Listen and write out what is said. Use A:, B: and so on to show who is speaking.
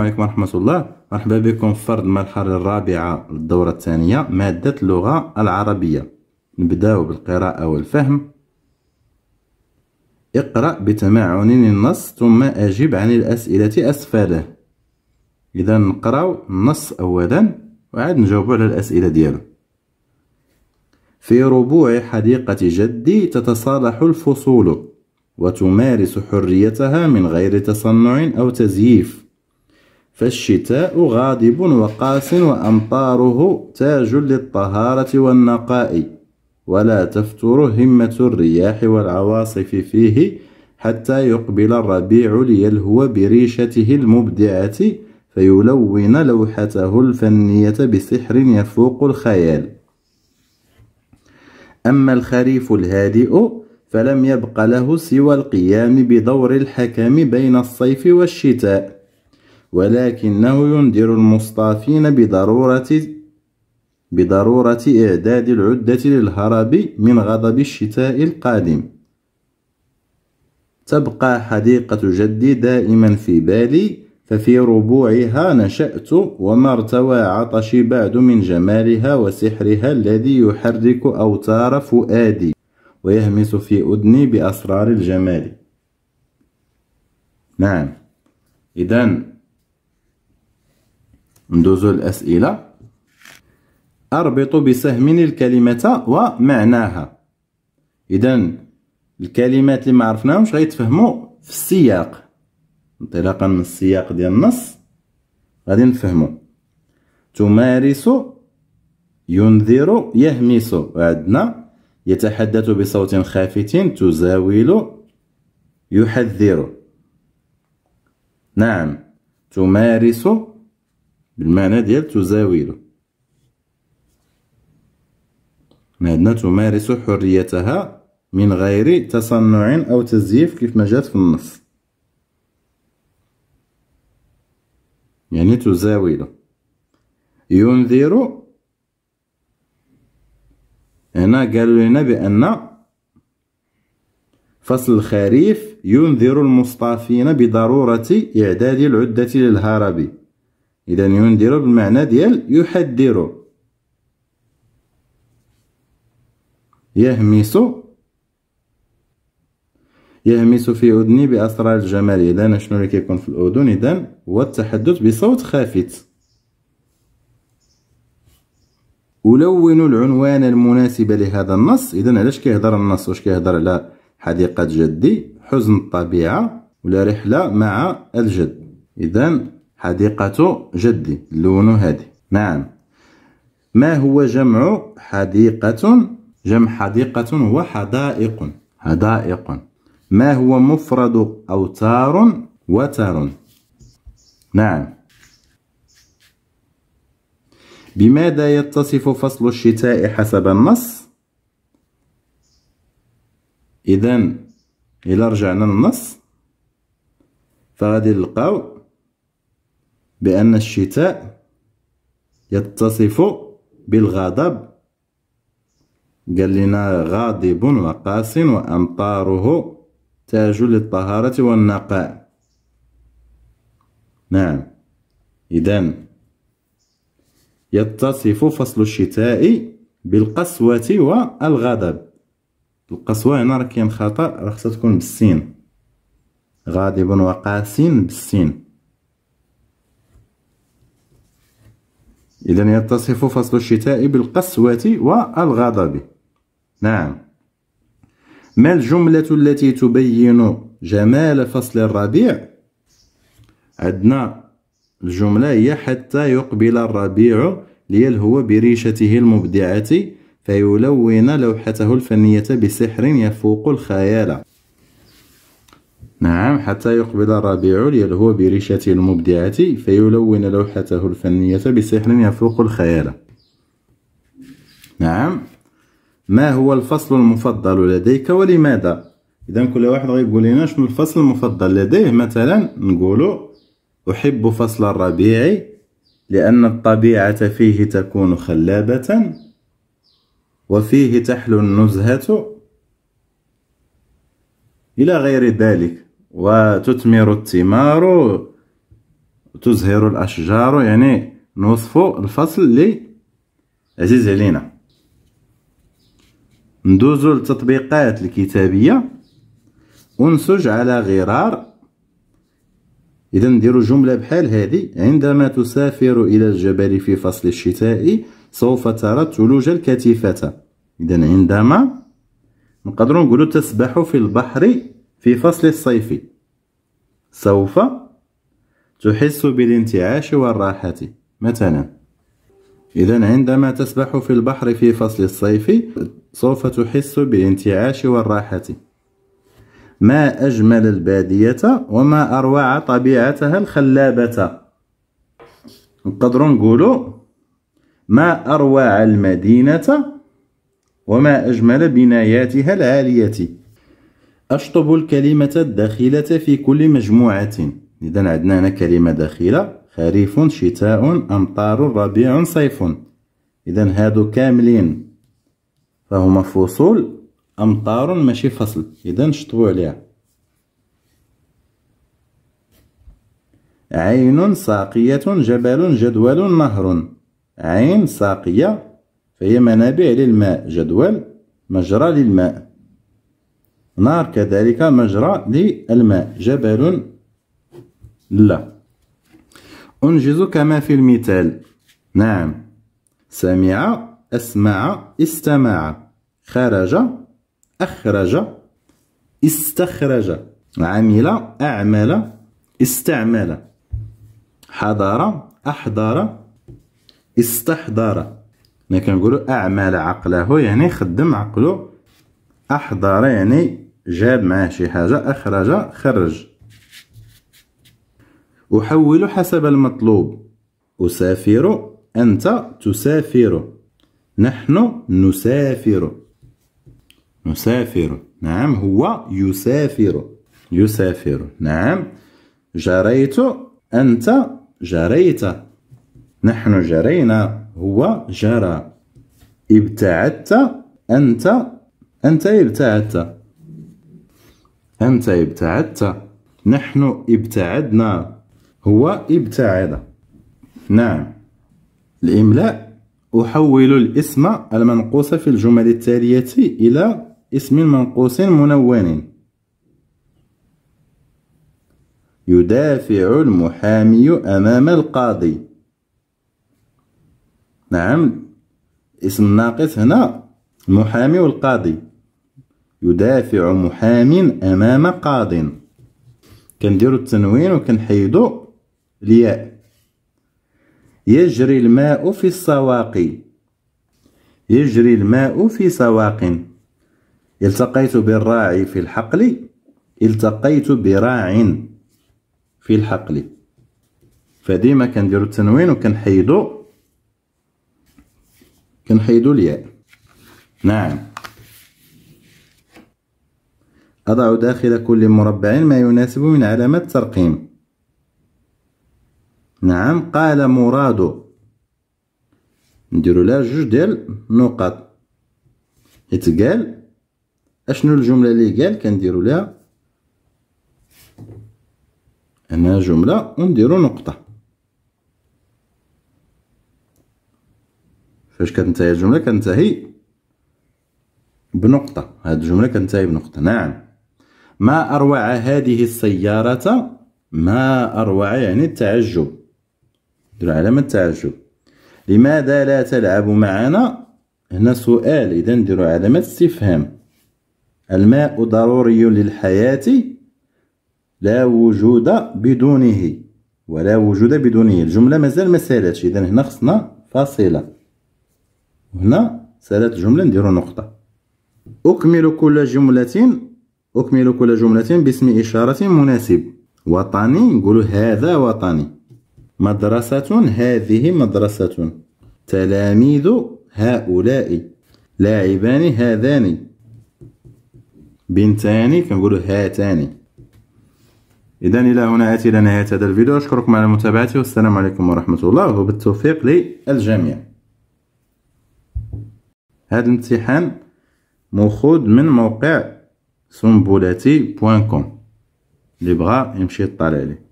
A: السلام عليكم ورحمة الله مرحبا بكم في فرض المرحلة الرابعة للدورة الثانية مادة اللغة العربية نبداو بالقراءة والفهم اقرأ بتمعن النص ثم أجب عن الأسئلة أسفله إذا نقراو النص أولا وعاد نجاوبو على الأسئلة ديالو في ربوع حديقة جدي تتصالح الفصول وتمارس حريتها من غير تصنع أو تزييف فالشتاء غاضب وقاس وأمطاره تاج للطهارة والنقاء ولا تفتر همة الرياح والعواصف فيه حتى يقبل الربيع ليلهو بريشته المبدعة فيلون لوحته الفنية بسحر يفوق الخيال أما الخريف الهادئ فلم يبق له سوى القيام بدور الحكم بين الصيف والشتاء ولكنه ينذر المصطافين بضرورة بضرورة إعداد العدة للهرب من غضب الشتاء القادم تبقى حديقة جدي دائما في بالي ففي ربوعها نشأت وما ارتوى عطشي بعد من جمالها وسحرها الذي يحرك أوتار فؤادي ويهمس في أذني بأسرار الجمال نعم إذا ندوزو الأسئلة أربط بسهم الكلمة ومعناها إذا الكلمات اللي ما عرفناهمش تفهمو في السياق انطلاقا من السياق ديال النص غادي نفهمو تمارس ينذر يهمس عندنا يتحدث بصوت خافت تزاول يحذر نعم تمارس بالمعنى ديال تزاوله عندنا تمارس حريتها من غير تصنع أو تزييف كيف ما جات في النص يعني تزاوله ينذر هنا قالوا لنا بأن فصل الخريف ينذر المصطافين بضرورة إعداد العدة للهرب إذا ينذر بالمعنى ديال يحذر يهمس يهمس في أذني بأسرار الجمال إذا شنو اللي كيكون في الأذن إذا هو التحدث بصوت خافت ألون العنوان المناسب لهذا النص إذا علاش كيهضر النص واش كيهضر على حديقة جدي حزن الطبيعة ولا رحلة مع الجد إذا حديقة جدي اللون هادي نعم ما هو جمع حديقة جمع حديقة هو حدائق حدائق ما هو مفرد أوتار وتر نعم بماذا يتصف فصل الشتاء حسب النص إذا إلى رجعنا للنص فغادي نلقاو بأن الشتاء يتصف بالغضب قال لنا غاضب وقاس وأمطاره تاج للطهارة والنقاء نعم إذن يتصف فصل الشتاء بالقسوة والغضب القسوة هنا راه كاين خطأ راه خصها تكون بالسين غاضب وقاس بالسين إذا يتصف فصل الشتاء بالقسوة والغضب نعم ما الجملة التي تبين جمال فصل الربيع عندنا الجملة هي حتى يقبل الربيع ليلهو بريشته المبدعة فيلون لوحته الفنية بسحر يفوق الخيال نعم حتى يقبل الربيع ليلهو بريشته المبدعة فيلون لوحته الفنية بسحر يفوق الخيال نعم ما هو الفصل المفضل لديك ولماذا اذا كل واحد غيقول لنا شنو الفصل المفضل لديه مثلا نقول احب فصل الربيع لان الطبيعه فيه تكون خلابه وفيه تحلو النزهه الى غير ذلك وتثمر الثمار تزهر الأشجار يعني نوصف الفصل اللي عزيز علينا ندوزو للتطبيقات الكتابية أنسج على غرار إذا نديرو جملة بحال هذه عندما تسافر إلى الجبل في فصل الشتاء سوف ترى الثلوج الكثيفة إذا عندما نقدروا نقولوا تسبح في البحر في فصل الصيف سوف تحس بالانتعاش والراحة مثلا إذا عندما تسبح في البحر في فصل الصيف سوف تحس بالانتعاش والراحة ما أجمل البادية وما أروع طبيعتها الخلابة نقدر نقولوا ما أروع المدينة وما أجمل بناياتها العالية أشطب الكلمة الداخلة في كل مجموعة إذا عندنا هنا كلمة داخلة خريف شتاء أمطار ربيع صيف إذا هادو كاملين فهما فصول أمطار ماشي فصل إذا نشطبو عليها عين ساقية جبل جدول نهر عين ساقية فهي منابع للماء جدول مجرى للماء نار كذلك مجرى للماء جبل لا أنجز كما في المثال نعم سمع أسمع استمع خرج أخرج استخرج عمل أعمل استعمل حضر أحضر استحضر ملي كنقولوا أعمل عقله يعني خدم عقله أحضر يعني جاب معاه شي حاجة أخرج خرج أحول حسب المطلوب أسافر أنت تسافر نحن نسافر نسافر نعم هو يسافر يسافر نعم جريت أنت جريت نحن جرينا هو جرى ابتعدت أنت أنت ابتعدت أنت ابتعدت نحن ابتعدنا هو ابتعد نعم الإملاء أحول الاسم المنقوص في الجمل التالية إلى اسم منقوص منون يدافع المحامي أمام القاضي نعم اسم ناقص هنا المحامي والقاضي يدافع محام امام قاض كنديروا التنوين وكنحيدوا الياء يجري الماء في السواقي يجري الماء في سواق التقيت بالراعي في الحقل التقيت براع في الحقل فديما كنديروا التنوين وكنحيدوا كنحيدوا الياء نعم أضع داخل كل مربع ما يناسب من علامة ترقيم نعم قال مراد نديرو لا جوج ديال النقط حيت قال اشنو الجمله اللي قال كنديرو لها هنا جمله ونديرو نقطه فاش كتنتهي الجمله كتنتهي بنقطه هاد الجمله كتنتهي بنقطه نعم ما أروع هذه السيارة ما أروع يعني التعجب دل علامة التعجب لماذا لا تلعب معنا هنا سؤال إذا نديروا علامة استفهام الماء ضروري للحياة لا وجود بدونه ولا وجود بدونه الجملة مازال ما سالتش إذا هنا خصنا فاصلة هنا سالت الجملة نديرو نقطة أكمل كل جملة أكمل كل جملة باسم إشارة مناسب وطني نقول هذا وطني مدرسة هذه مدرسة تلاميذ هؤلاء لاعبان هذان بنتان كنقول هاتان إذا إلى هنا أتي نهاية هذا الفيديو أشكركم على متابعتي والسلام عليكم ورحمة الله وبالتوفيق للجميع هذا الامتحان مخود من موقع sombulati.com les bras, M. يطلع